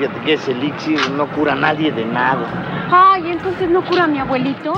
fíjate que ese elixir no cura a nadie de nada. Ay, entonces no cura a mi abuelito.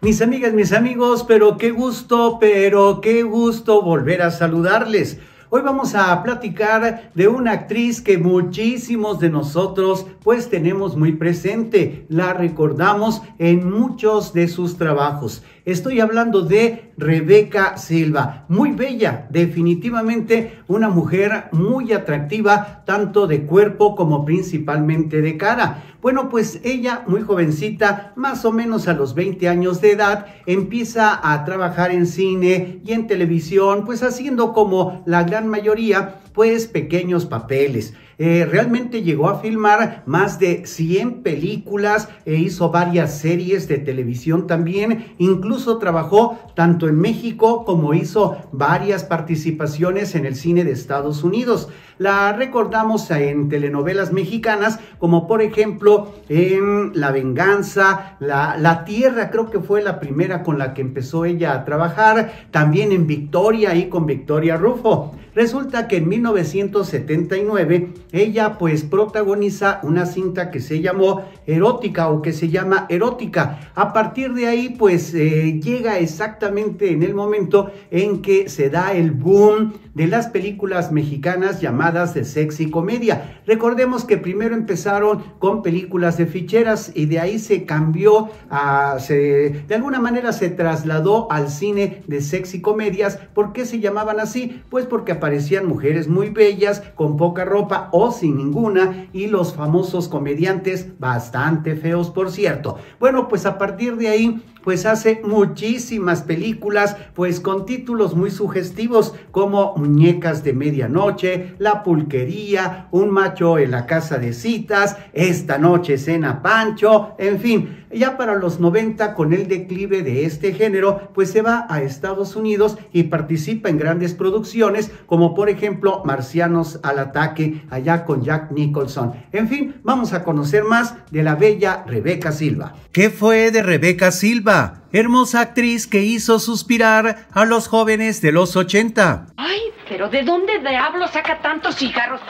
Mis amigas, mis amigos, pero qué gusto, pero qué gusto volver a saludarles. Hoy vamos a platicar de una actriz que muchísimos de nosotros pues tenemos muy presente, la recordamos en muchos de sus trabajos. Estoy hablando de Rebeca Silva, muy bella, definitivamente una mujer muy atractiva, tanto de cuerpo como principalmente de cara. Bueno, pues ella, muy jovencita, más o menos a los 20 años de edad, empieza a trabajar en cine y en televisión, pues haciendo como la gran mayoría, pues pequeños papeles. Eh, realmente llegó a filmar más de 100 películas e hizo varias series de televisión también. Incluso trabajó tanto en México como hizo varias participaciones en el cine de Estados Unidos. La recordamos en telenovelas mexicanas como por ejemplo en La Venganza, la Tierra creo que fue la primera con la que empezó ella a trabajar. También en Victoria y con Victoria Rufo. Resulta que en 1979 ella pues protagoniza una cinta que se llamó Erótica o que se llama Erótica. A partir de ahí pues eh, llega exactamente en el momento en que se da el boom de las películas mexicanas llamadas de sexy comedia. Recordemos que primero empezaron con películas de ficheras y de ahí se cambió a, de alguna manera se trasladó al cine de sexy comedias. ¿Por qué se llamaban así? Pues porque a aparecían mujeres muy bellas, con poca ropa o sin ninguna, y los famosos comediantes, bastante feos por cierto. Bueno, pues a partir de ahí pues hace muchísimas películas, pues con títulos muy sugestivos como Muñecas de Medianoche, La Pulquería, Un Macho en la Casa de Citas, Esta Noche Cena Pancho, en fin. Ya para los 90, con el declive de este género, pues se va a Estados Unidos y participa en grandes producciones, como por ejemplo Marcianos al Ataque, allá con Jack Nicholson. En fin, vamos a conocer más de la bella Rebeca Silva. ¿Qué fue de Rebeca Silva? hermosa actriz que hizo suspirar a los jóvenes de los 80. Ay, pero ¿de dónde diablos saca tantos cigarros?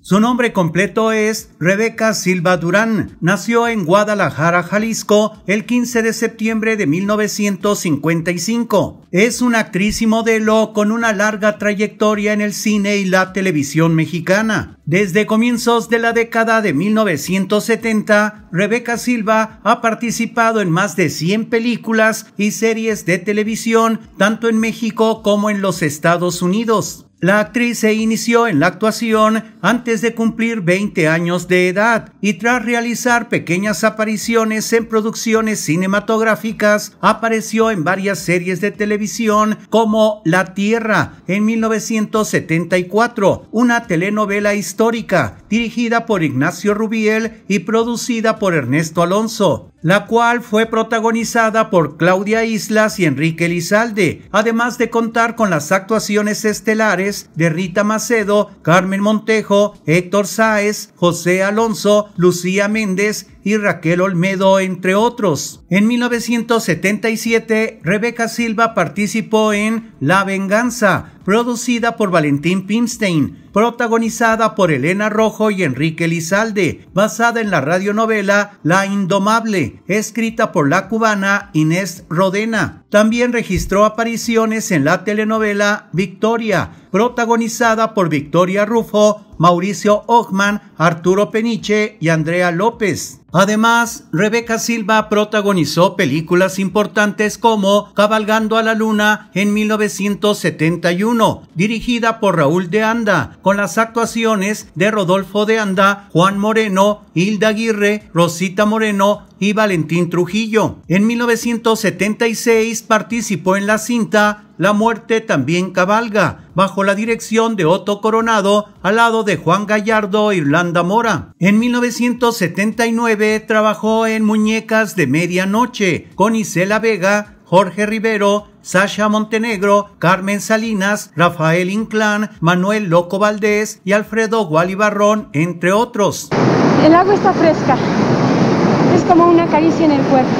Su nombre completo es Rebeca Silva Durán. Nació en Guadalajara, Jalisco, el 15 de septiembre de 1955. Es una actriz y modelo con una larga trayectoria en el cine y la televisión mexicana. Desde comienzos de la década de 1970, Rebeca Silva ha participado en más de 100 películas y series de televisión, tanto en México como en los Estados Unidos. La actriz se inició en la actuación antes de cumplir 20 años de edad y tras realizar pequeñas apariciones en producciones cinematográficas, apareció en varias series de televisión como La Tierra en 1974, una telenovela histórica dirigida por Ignacio Rubiel y producida por Ernesto Alonso la cual fue protagonizada por Claudia Islas y Enrique Lizalde, además de contar con las actuaciones estelares de Rita Macedo, Carmen Montejo, Héctor Sáez, José Alonso, Lucía Méndez y Raquel Olmedo, entre otros. En 1977, Rebeca Silva participó en La Venganza, producida por Valentín Pimstein, protagonizada por Elena Rojo y Enrique Lizalde, basada en la radionovela La Indomable, escrita por la cubana Inés Rodena. También registró apariciones en la telenovela Victoria, protagonizada por Victoria Rufo, Mauricio Ogman, Arturo Peniche y Andrea López. Además, Rebeca Silva protagonizó películas importantes como Cabalgando a la Luna en 1971, dirigida por Raúl de Anda, con las actuaciones de Rodolfo de Anda, Juan Moreno, Hilda Aguirre, Rosita Moreno, y Valentín Trujillo. En 1976 participó en la cinta La muerte también cabalga, bajo la dirección de Otto Coronado, al lado de Juan Gallardo e Irlanda Mora. En 1979 trabajó en Muñecas de Medianoche con Isela Vega, Jorge Rivero, Sasha Montenegro, Carmen Salinas, Rafael Inclán, Manuel Loco Valdés y Alfredo Gualibarrón, entre otros. El agua está fresca una caricia en el cuerpo.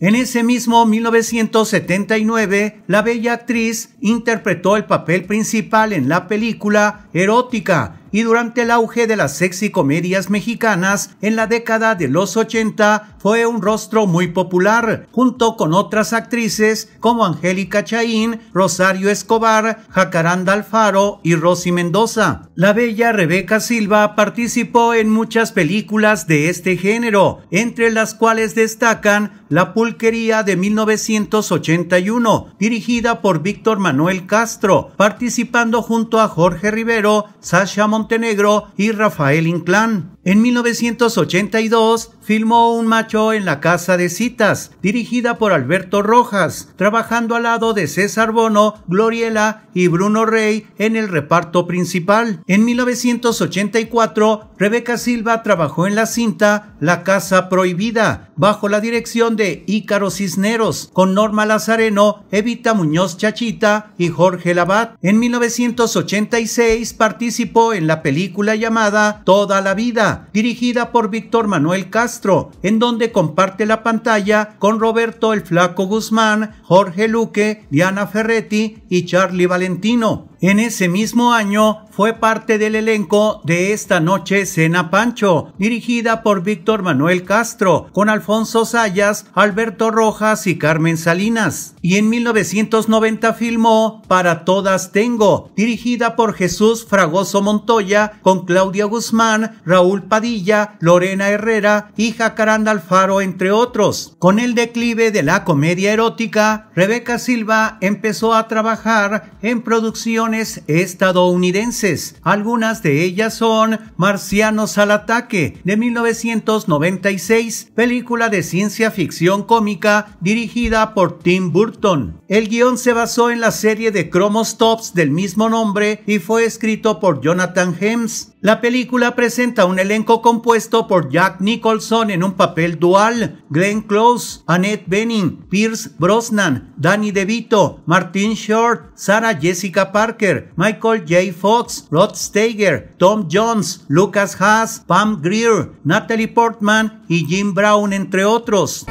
En ese mismo 1979, la bella actriz interpretó el papel principal en la película Erótica, y durante el auge de las sexy comedias mexicanas en la década de los 80 fue un rostro muy popular, junto con otras actrices como Angélica Chaín, Rosario Escobar, Jacaranda Alfaro y Rosy Mendoza. La bella Rebeca Silva participó en muchas películas de este género, entre las cuales destacan la Pulquería de 1981, dirigida por Víctor Manuel Castro, participando junto a Jorge Rivero, Sasha Montenegro y Rafael Inclán. En 1982 filmó Un macho en la casa de citas, dirigida por Alberto Rojas, trabajando al lado de César Bono, Gloriela y Bruno Rey en el reparto principal. En 1984, Rebeca Silva trabajó en la cinta La casa prohibida, bajo la dirección de Ícaro Cisneros, con Norma Lazareno, Evita Muñoz Chachita y Jorge Labat. En 1986 participó en la película llamada Toda la vida dirigida por Víctor Manuel Castro, en donde comparte la pantalla con Roberto el Flaco Guzmán, Jorge Luque, Diana Ferretti y Charlie Valentino. En ese mismo año fue parte del elenco de Esta Noche Cena Pancho, dirigida por Víctor Manuel Castro, con Alfonso Sayas, Alberto Rojas y Carmen Salinas. Y en 1990 filmó Para Todas Tengo, dirigida por Jesús Fragoso Montoya, con Claudia Guzmán, Raúl Padilla, Lorena Herrera y Jacaranda Alfaro, entre otros. Con el declive de la comedia erótica, Rebeca Silva empezó a trabajar en producciones estadounidenses. Algunas de ellas son Marcianos al ataque de 1996, película de ciencia ficción cómica dirigida por Tim Burton. El guión se basó en la serie de Cromos Tops del mismo nombre y fue escrito por Jonathan Hems. La película presenta un compuesto por Jack Nicholson en un papel dual, Glenn Close, Annette Bening, Pierce Brosnan, Danny DeVito, Martin Short, Sarah Jessica Parker, Michael J. Fox, Rod Steiger, Tom Jones, Lucas Haas, Pam Greer, Natalie Portman y Jim Brown, entre otros.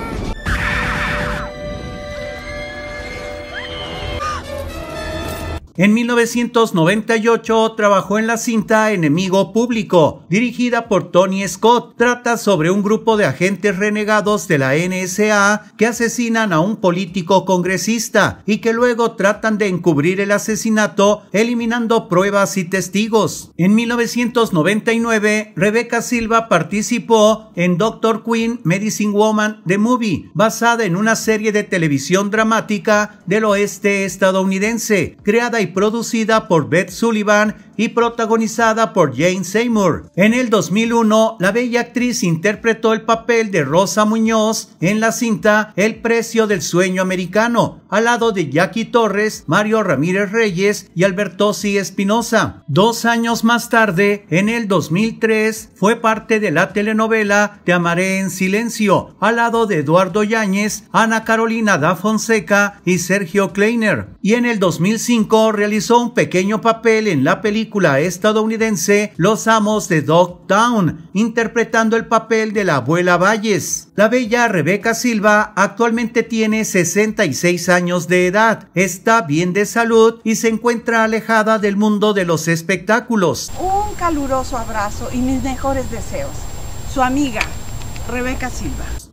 En 1998 trabajó en la cinta Enemigo Público, dirigida por Tony Scott. Trata sobre un grupo de agentes renegados de la NSA que asesinan a un político congresista y que luego tratan de encubrir el asesinato eliminando pruebas y testigos. En 1999, Rebecca Silva participó en Doctor Queen Medicine Woman The Movie, basada en una serie de televisión dramática del oeste estadounidense, creada y producida por Beth Sullivan y protagonizada por Jane Seymour. En el 2001, la bella actriz interpretó el papel de Rosa Muñoz en la cinta El precio del sueño americano, al lado de Jackie Torres, Mario Ramírez Reyes y Alberto C. Espinosa. Dos años más tarde, en el 2003, fue parte de la telenovela Te amaré en silencio, al lado de Eduardo Yáñez, Ana Carolina da Fonseca y Sergio Kleiner. Y en el 2005 realizó un pequeño papel en la película estadounidense Los Amos de town interpretando el papel de la abuela Valles. La bella Rebeca Silva actualmente tiene 66 años de edad, está bien de salud y se encuentra alejada del mundo de los espectáculos. Un caluroso abrazo y mis mejores deseos. Su amiga, Rebeca Silva.